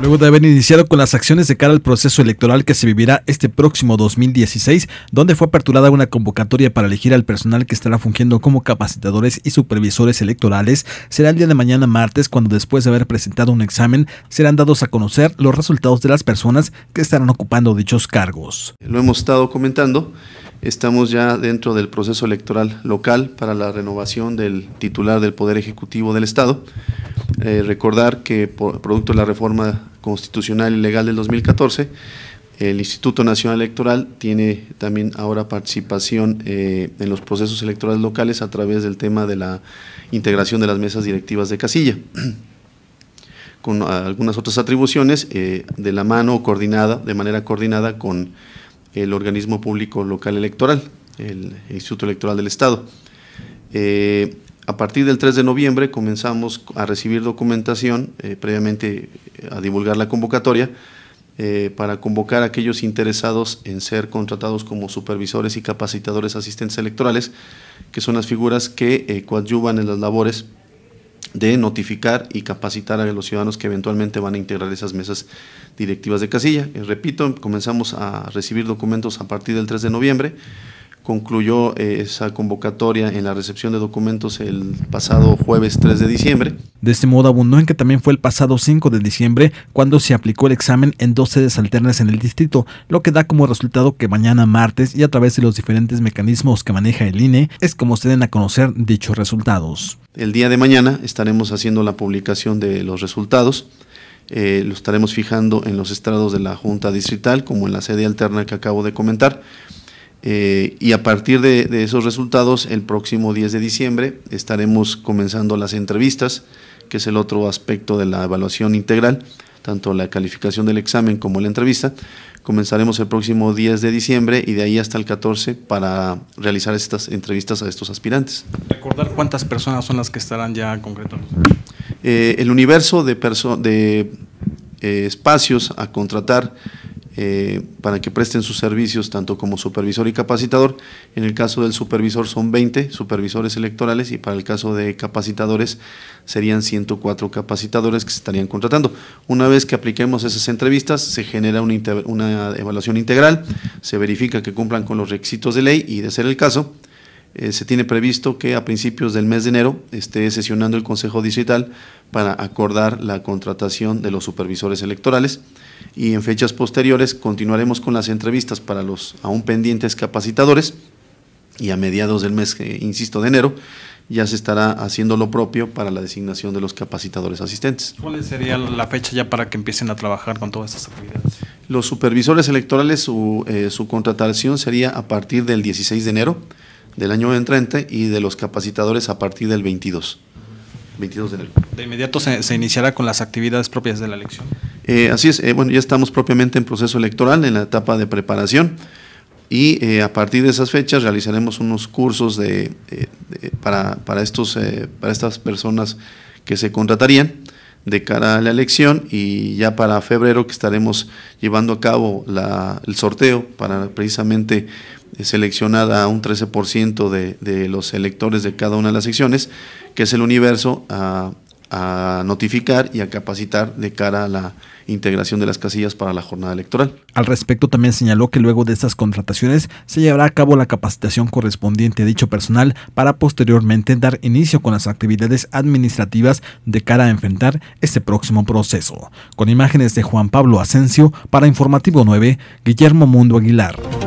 Luego de haber iniciado con las acciones de cara al proceso electoral que se vivirá este próximo 2016, donde fue aperturada una convocatoria para elegir al personal que estará fungiendo como capacitadores y supervisores electorales, será el día de mañana martes cuando después de haber presentado un examen serán dados a conocer los resultados de las personas que estarán ocupando dichos cargos. Lo hemos estado comentando, estamos ya dentro del proceso electoral local para la renovación del titular del Poder Ejecutivo del Estado. Eh, recordar que por, producto de la reforma constitucional y legal del 2014, el Instituto Nacional Electoral tiene también ahora participación eh, en los procesos electorales locales a través del tema de la integración de las mesas directivas de casilla, con algunas otras atribuciones eh, de la mano coordinada, de manera coordinada con el organismo público local electoral, el Instituto Electoral del Estado. Eh, a partir del 3 de noviembre comenzamos a recibir documentación, eh, previamente eh, a divulgar la convocatoria, eh, para convocar a aquellos interesados en ser contratados como supervisores y capacitadores asistentes electorales, que son las figuras que coadyuvan en las labores de notificar y capacitar a los ciudadanos que eventualmente van a integrar esas mesas directivas de casilla. repito, comenzamos a recibir documentos a partir del 3 de noviembre concluyó eh, esa convocatoria en la recepción de documentos el pasado jueves 3 de diciembre. De este modo abundó en que también fue el pasado 5 de diciembre cuando se aplicó el examen en dos sedes alternas en el distrito, lo que da como resultado que mañana martes y a través de los diferentes mecanismos que maneja el INE es como se den a conocer dichos resultados. El día de mañana estaremos haciendo la publicación de los resultados. Eh, lo estaremos fijando en los estrados de la Junta Distrital como en la sede alterna que acabo de comentar eh, y a partir de, esos resultados, el próximo 10 de diciembre estaremos comenzando las entrevistas, que es el otro aspecto de la evaluación integral, tanto la calificación del examen como la entrevista. Comenzaremos el próximo 10 de diciembre y de ahí hasta el 14 para realizar estas entrevistas a estos aspirantes. ¿Recordar cuántas personas son las que estarán ya concretos? Eh, el universo de, eh, espacios a contratar eh, para que presten sus servicios tanto como supervisor y capacitador. En el caso del supervisor son 20 supervisores electorales y para el caso de capacitadores serían 104 capacitadores que se estarían contratando. Una vez que apliquemos esas entrevistas se genera una evaluación integral, se verifica que cumplan con los requisitos de ley y de ser el caso eh, se tiene previsto que a principios del mes de enero esté sesionando el Consejo Digital para acordar la contratación de los supervisores electorales y en fechas posteriores continuaremos con las entrevistas para los aún pendientes capacitadores y a mediados del mes, eh, insisto, de enero ya se estará haciendo lo propio para la designación de los capacitadores asistentes. ¿Cuál sería la fecha ya para que empiecen a trabajar con todas estas actividades? Los supervisores electorales, su, eh, su contratación sería a partir del 16 de enero del año entrante y de los capacitadores a partir del 22. 22 de enero. ¿De inmediato se, iniciará con las actividades propias de la elección? Eh, así es, eh, bueno, ya estamos propiamente en proceso electoral, en la etapa de preparación, y eh, a partir de esas fechas realizaremos unos cursos para, estos, para estas personas que se contratarían de cara a la elección y ya para febrero que estaremos llevando a cabo la, el sorteo para precisamente eh, seleccionar a un 13% de, de los electores de cada una de las secciones, que es el universo, a, a notificar y a capacitar de cara a la integración de las casillas para la jornada electoral. Al respecto también señaló que luego de estas contrataciones se llevará a cabo la capacitación correspondiente a dicho personal para posteriormente dar inicio con las actividades administrativas de cara a enfrentar este próximo proceso. Con imágenes de Juan Pablo Asensio para Informativo 9, Guillermo Mundo Aguilar.